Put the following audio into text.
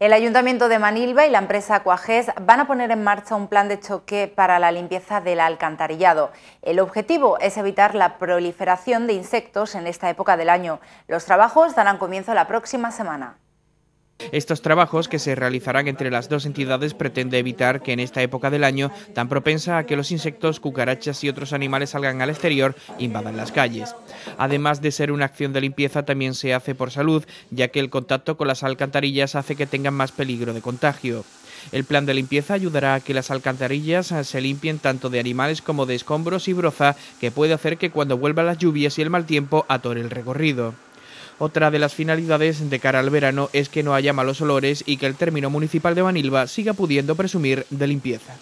El Ayuntamiento de Manilva y la empresa Acuajes van a poner en marcha un plan de choque para la limpieza del alcantarillado. El objetivo es evitar la proliferación de insectos en esta época del año. Los trabajos darán comienzo la próxima semana. Estos trabajos, que se realizarán entre las dos entidades, pretende evitar que en esta época del año, tan propensa a que los insectos, cucarachas y otros animales salgan al exterior, invadan las calles. Además de ser una acción de limpieza, también se hace por salud, ya que el contacto con las alcantarillas hace que tengan más peligro de contagio. El plan de limpieza ayudará a que las alcantarillas eh, se limpien tanto de animales como de escombros y broza, que puede hacer que cuando vuelvan las lluvias y el mal tiempo atore el recorrido. Otra de las finalidades de cara al verano es que no haya malos olores y que el término municipal de Manilva siga pudiendo presumir de limpieza.